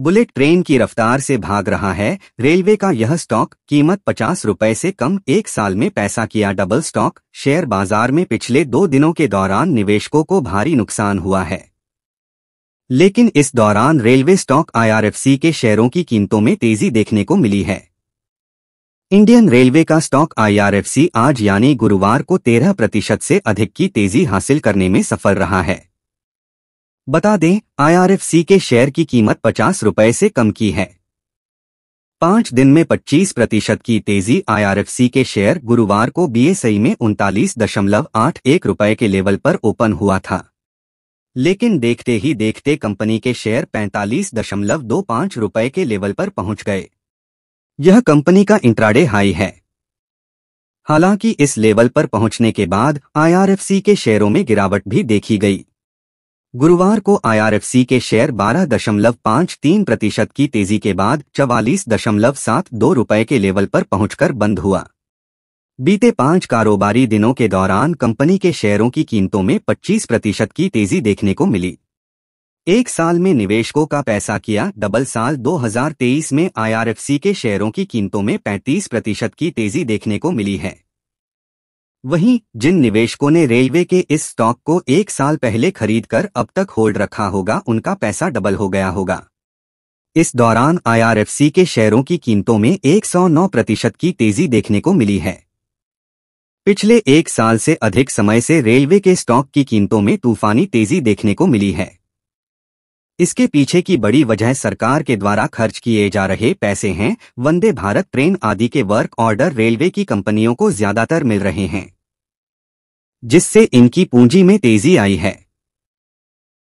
bullet train की रफ्तार से भाग रहा है रेलवे का यह स्टॉक कीमत पचास रूपए से कम एक साल में पैसा किया डबल स्टॉक शेयर बाजार में पिछले दो दिनों के दौरान निवेशकों को भारी नुकसान हुआ है लेकिन इस दौरान रेलवे स्टॉक आईआरएफसी के शेयरों की कीमतों में तेजी देखने को मिली है इंडियन रेलवे का स्टॉक आईआरएफसी आज यानी गुरुवार को 13 प्रतिशत से अधिक की तेजी हासिल करने में सफल रहा है बता दें आईआरएफसी के शेयर की कीमत पचास रुपए से कम की है पांच दिन में 25 प्रतिशत की तेजी आईआरएफसी के शेयर गुरुवार को बीएसई में उनतालीस दशमलव आठ एक रुपए के लेवल पर ओपन हुआ था लेकिन देखते ही देखते कंपनी के शेयर पैंतालीस दशमलव दो पाँच रुपए के लेवल पर पहुंच गए यह कंपनी का इंट्राडे हाई है हालांकि इस लेवल पर पहुंचने के बाद आईआरएफसी के शेयरों में गिरावट भी देखी गई गुरुवार को आईआरएफसी के शेयर 12.53 प्रतिशत की तेजी के बाद चवालीस दशमलव सात दो रूपए के लेवल पर पहुंचकर बंद हुआ बीते पांच कारोबारी दिनों के दौरान कंपनी के शेयरों की कीमतों में 25 प्रतिशत की तेजी देखने को मिली एक साल में निवेशकों का पैसा किया डबल साल 2023 में आईआरएफसी के शेयरों की कीमतों में 35 प्रतिशत की तेजी देखने को मिली है वहीं जिन निवेशकों ने रेलवे के इस स्टॉक को एक साल पहले खरीदकर अब तक होल्ड रखा होगा उनका पैसा डबल हो गया होगा इस दौरान आईआरएफसी के शेयरों की कीमतों में 109 प्रतिशत की तेजी देखने को मिली है पिछले एक साल से अधिक समय से रेलवे के स्टॉक की कीमतों में तूफानी तेजी देखने को मिली है इसके पीछे की बड़ी वजह सरकार के द्वारा खर्च किए जा रहे पैसे हैं वंदे भारत ट्रेन आदि के वर्क ऑर्डर रेलवे की कंपनियों को ज्यादातर मिल रहे हैं जिससे इनकी पूंजी में तेजी आई है